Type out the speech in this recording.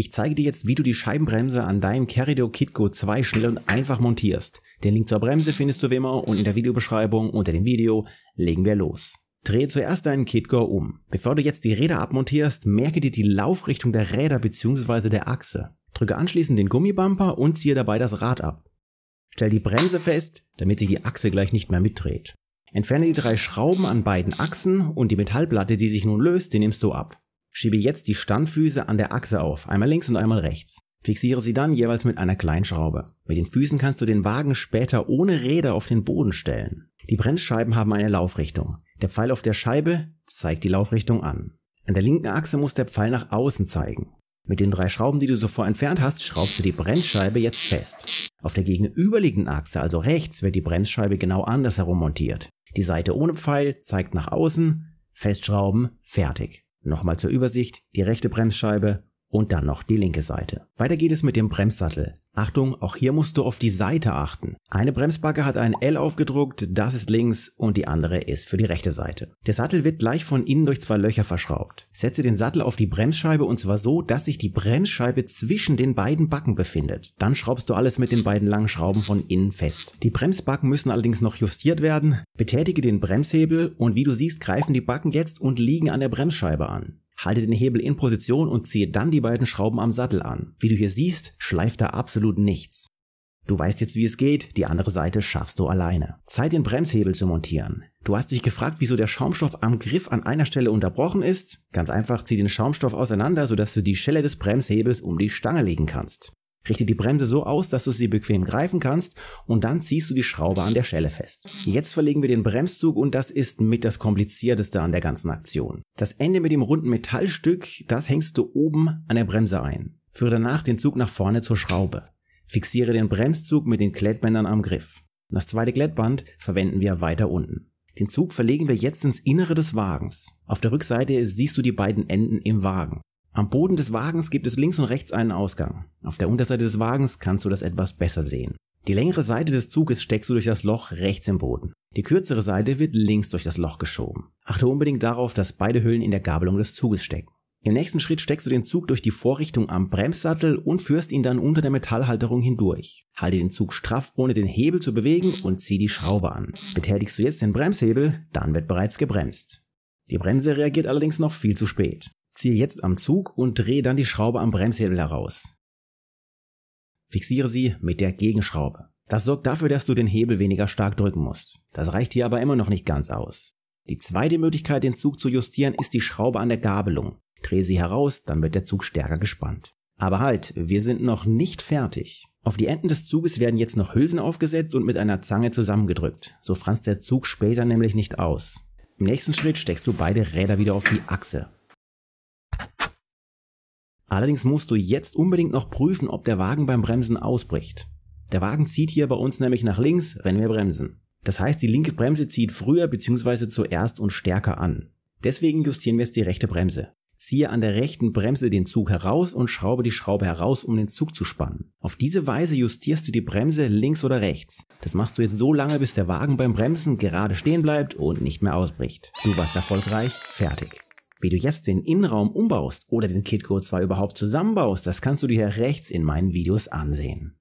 Ich zeige dir jetzt, wie du die Scheibenbremse an deinem Carrido Kitgo 2 schnell und einfach montierst. Den Link zur Bremse findest du wie immer und in der Videobeschreibung unter dem Video legen wir los. Drehe zuerst deinen Kitgo um. Bevor du jetzt die Räder abmontierst, merke dir die Laufrichtung der Räder bzw. der Achse. Drücke anschließend den Gummibumper und ziehe dabei das Rad ab. Stell die Bremse fest, damit sich die Achse gleich nicht mehr mitdreht. Entferne die drei Schrauben an beiden Achsen und die Metallplatte, die sich nun löst, die nimmst du ab. Schiebe jetzt die Standfüße an der Achse auf, einmal links und einmal rechts. Fixiere sie dann jeweils mit einer Kleinschraube. Mit den Füßen kannst du den Wagen später ohne Räder auf den Boden stellen. Die Bremsscheiben haben eine Laufrichtung. Der Pfeil auf der Scheibe zeigt die Laufrichtung an. An der linken Achse muss der Pfeil nach außen zeigen. Mit den drei Schrauben, die du zuvor entfernt hast, schraubst du die Bremsscheibe jetzt fest. Auf der gegenüberliegenden Achse, also rechts, wird die Bremsscheibe genau andersherum montiert. Die Seite ohne Pfeil zeigt nach außen, festschrauben, fertig. Nochmal zur Übersicht, die rechte Bremsscheibe und dann noch die linke Seite. Weiter geht es mit dem Bremssattel. Achtung, auch hier musst du auf die Seite achten. Eine Bremsbacke hat ein L aufgedruckt, das ist links und die andere ist für die rechte Seite. Der Sattel wird gleich von innen durch zwei Löcher verschraubt. Setze den Sattel auf die Bremsscheibe und zwar so, dass sich die Bremsscheibe zwischen den beiden Backen befindet. Dann schraubst du alles mit den beiden langen Schrauben von innen fest. Die Bremsbacken müssen allerdings noch justiert werden. Betätige den Bremshebel und wie du siehst, greifen die Backen jetzt und liegen an der Bremsscheibe an halte den Hebel in Position und ziehe dann die beiden Schrauben am Sattel an. Wie du hier siehst, schleift da absolut nichts. Du weißt jetzt, wie es geht, die andere Seite schaffst du alleine. Zeit, den Bremshebel zu montieren. Du hast dich gefragt, wieso der Schaumstoff am Griff an einer Stelle unterbrochen ist? Ganz einfach, zieh den Schaumstoff auseinander, sodass du die Schelle des Bremshebels um die Stange legen kannst. Richte die Bremse so aus, dass du sie bequem greifen kannst und dann ziehst du die Schraube an der Schelle fest. Jetzt verlegen wir den Bremszug und das ist mit das komplizierteste an der ganzen Aktion. Das Ende mit dem runden Metallstück, das hängst du oben an der Bremse ein. Führe danach den Zug nach vorne zur Schraube. Fixiere den Bremszug mit den Klettbändern am Griff. Das zweite Klettband verwenden wir weiter unten. Den Zug verlegen wir jetzt ins Innere des Wagens. Auf der Rückseite siehst du die beiden Enden im Wagen. Am Boden des Wagens gibt es links und rechts einen Ausgang. Auf der Unterseite des Wagens kannst du das etwas besser sehen. Die längere Seite des Zuges steckst du durch das Loch rechts im Boden. Die kürzere Seite wird links durch das Loch geschoben. Achte unbedingt darauf, dass beide Hüllen in der Gabelung des Zuges stecken. Im nächsten Schritt steckst du den Zug durch die Vorrichtung am Bremssattel und führst ihn dann unter der Metallhalterung hindurch. Halte den Zug straff, ohne den Hebel zu bewegen und zieh die Schraube an. Betätigst du jetzt den Bremshebel, dann wird bereits gebremst. Die Bremse reagiert allerdings noch viel zu spät. Ziehe jetzt am Zug und drehe dann die Schraube am Bremshebel heraus. Fixiere sie mit der Gegenschraube. Das sorgt dafür, dass du den Hebel weniger stark drücken musst. Das reicht hier aber immer noch nicht ganz aus. Die zweite Möglichkeit, den Zug zu justieren, ist die Schraube an der Gabelung. Drehe sie heraus, dann wird der Zug stärker gespannt. Aber halt, wir sind noch nicht fertig. Auf die Enden des Zuges werden jetzt noch Hülsen aufgesetzt und mit einer Zange zusammengedrückt. So franzt der Zug später nämlich nicht aus. Im nächsten Schritt steckst du beide Räder wieder auf die Achse. Allerdings musst du jetzt unbedingt noch prüfen, ob der Wagen beim Bremsen ausbricht. Der Wagen zieht hier bei uns nämlich nach links, wenn wir bremsen. Das heißt, die linke Bremse zieht früher bzw. zuerst und stärker an. Deswegen justieren wir jetzt die rechte Bremse. Ziehe an der rechten Bremse den Zug heraus und schraube die Schraube heraus, um den Zug zu spannen. Auf diese Weise justierst du die Bremse links oder rechts. Das machst du jetzt so lange, bis der Wagen beim Bremsen gerade stehen bleibt und nicht mehr ausbricht. Du warst erfolgreich, fertig. Wie du jetzt den Innenraum umbaust oder den KitGo 2 überhaupt zusammenbaust, das kannst du dir rechts in meinen Videos ansehen.